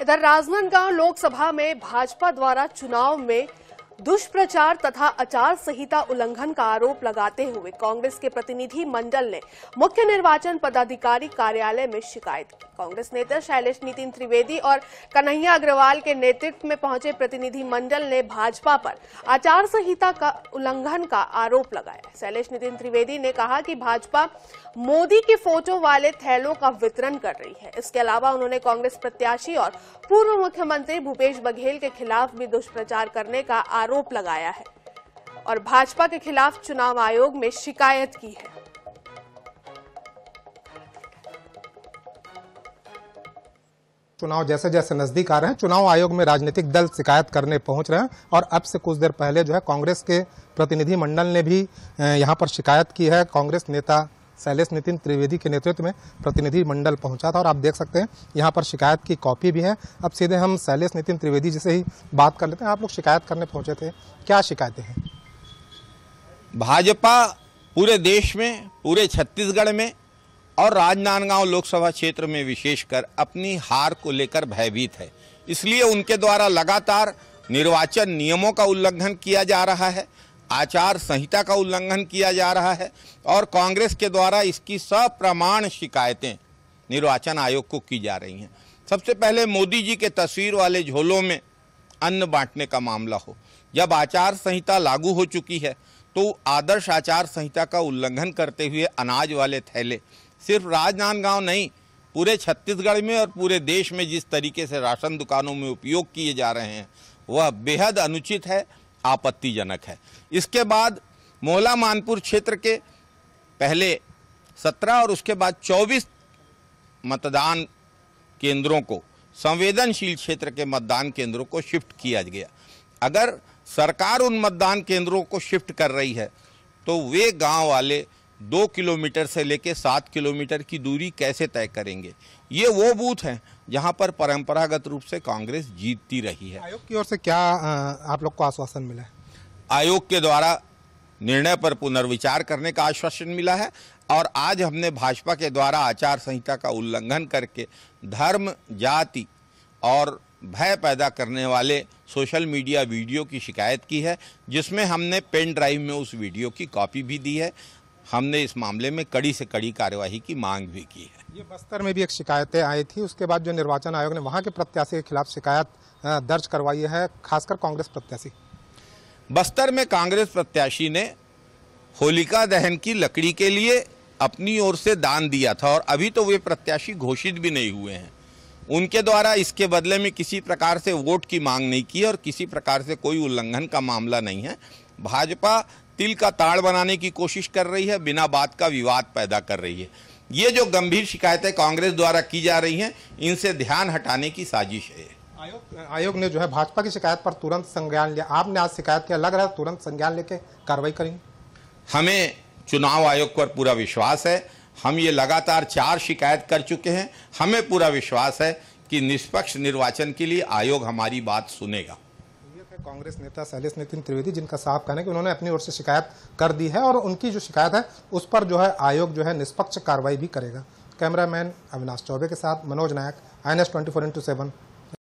इधर राजनांदगांव लोकसभा में भाजपा द्वारा चुनाव में दुष्प्रचार तथा आचार संहिता उल्लंघन का आरोप लगाते हुए कांग्रेस के प्रतिनिधि मंडल ने मुख्य निर्वाचन पदाधिकारी कार्यालय में शिकायत की कांग्रेस नेता शैलेश नितिन त्रिवेदी और कन्हैया अग्रवाल के नेतृत्व में पहुंचे प्रतिनिधि मंडल ने भाजपा पर आचार संहिता का उल्लंघन का आरोप लगाया शैलेश नितिन त्रिवेदी ने कहा कि भाजपा मोदी के फोटो वाले थैलों का वितरण कर रही है इसके अलावा उन्होंने कांग्रेस प्रत्याशी और पूर्व मुख्यमंत्री भूपेश बघेल के खिलाफ भी दुष्प्रचार करने का आरोप आरोप लगाया है और भाजपा के खिलाफ चुनाव आयोग में शिकायत की है चुनाव जैसे जैसे नजदीक आ रहे हैं चुनाव आयोग में राजनीतिक दल शिकायत करने पहुंच रहे हैं और अब से कुछ देर पहले जो है कांग्रेस के प्रतिनिधि मंडल ने भी यहां पर शिकायत की है कांग्रेस नेता शैलेश नितिन त्रिवेदी के नेतृत्व में प्रतिनिधि मंडल पहुंचा था और आप देख सकते हैं यहाँ पर शिकायत की कॉपी भी है अब सीधे हम शैलेश नितिन त्रिवेदी जी से ही बात कर लेते हैं आप लोग शिकायत करने पहुंचे थे क्या शिकायतें हैं भाजपा पूरे देश में पूरे छत्तीसगढ़ में और राजनांदगांव लोकसभा क्षेत्र में विशेषकर अपनी हार को लेकर भयभीत है इसलिए उनके द्वारा लगातार निर्वाचन नियमों का उल्लंघन किया जा रहा है आचार संहिता का उल्लंघन किया जा रहा है और कांग्रेस के द्वारा इसकी सप्रमाण शिकायतें निर्वाचन आयोग को की जा रही हैं सबसे पहले मोदी जी के तस्वीर वाले झोलों में अन्न बांटने का मामला हो जब आचार संहिता लागू हो चुकी है तो आदर्श आचार संहिता का उल्लंघन करते हुए अनाज वाले थैले सिर्फ राजनांदगांव नहीं पूरे छत्तीसगढ़ में और पूरे देश में जिस तरीके से राशन दुकानों में उपयोग किए जा रहे हैं वह बेहद अनुचित है आपत्तिजनक है इसके बाद मोहला मानपुर क्षेत्र के पहले 17 और उसके बाद 24 मतदान केंद्रों को संवेदनशील क्षेत्र के मतदान केंद्रों को शिफ्ट किया गया अगर सरकार उन मतदान केंद्रों को शिफ्ट कर रही है तो वे गांव वाले दो किलोमीटर से लेकर सात किलोमीटर की दूरी कैसे तय करेंगे ये वो बूथ हैं जहां पर परंपरागत रूप से कांग्रेस जीतती रही है आयोग की ओर से क्या आप लोग को आश्वासन मिला है आयोग के द्वारा निर्णय पर पुनर्विचार करने का आश्वासन मिला है और आज हमने भाजपा के द्वारा आचार संहिता का उल्लंघन करके धर्म जाति और भय पैदा करने वाले सोशल मीडिया वीडियो की शिकायत की है जिसमें हमने पेन ड्राइव में उस वीडियो की कॉपी भी दी है हमने इस मामले में कड़ी से कड़ी कार्यवाही की मांग भी की है ये बस्तर में भी एक शिकायतें आई थी उसके बाद जो निर्वाचन आयोग ने वहाँ के प्रत्याशी के खिलाफ शिकायत दर्ज करवाई है खासकर कांग्रेस प्रत्याशी बस्तर में कांग्रेस प्रत्याशी ने होलिका दहन की लकड़ी के लिए अपनी ओर से दान दिया था और अभी तो वे प्रत्याशी घोषित भी नहीं हुए हैं उनके द्वारा इसके बदले में किसी प्रकार से वोट की मांग नहीं की और किसी प्रकार से कोई उल्लंघन का मामला नहीं है भाजपा तिल का ताड़ बनाने की कोशिश कर रही है बिना बात का विवाद पैदा कर रही है ये जो गंभीर शिकायतें कांग्रेस द्वारा की जा रही हैं इनसे ध्यान हटाने की साजिश है आयोग आयोग ने जो है भाजपा की शिकायत पर तुरंत संज्ञान लिया आपने आज शिकायत किया लग रहा है तुरंत संज्ञान लेके कार्रवाई करेंगे हमें चुनाव आयोग पर पूरा विश्वास है हम ये लगातार चार शिकायत कर चुके हैं हमें पूरा विश्वास है कि निष्पक्ष निर्वाचन के लिए आयोग हमारी बात सुनेगा कांग्रेस नेता शैलेश नितिन त्रिवेदी जिनका साफ कहना है कि उन्होंने अपनी ओर से शिकायत कर दी है और उनकी जो शिकायत है उस पर जो है आयोग जो है निष्पक्ष कार्रवाई भी करेगा कैमरामैन अविनाश चौबे के साथ Manoj Nayak I N S twenty four into seven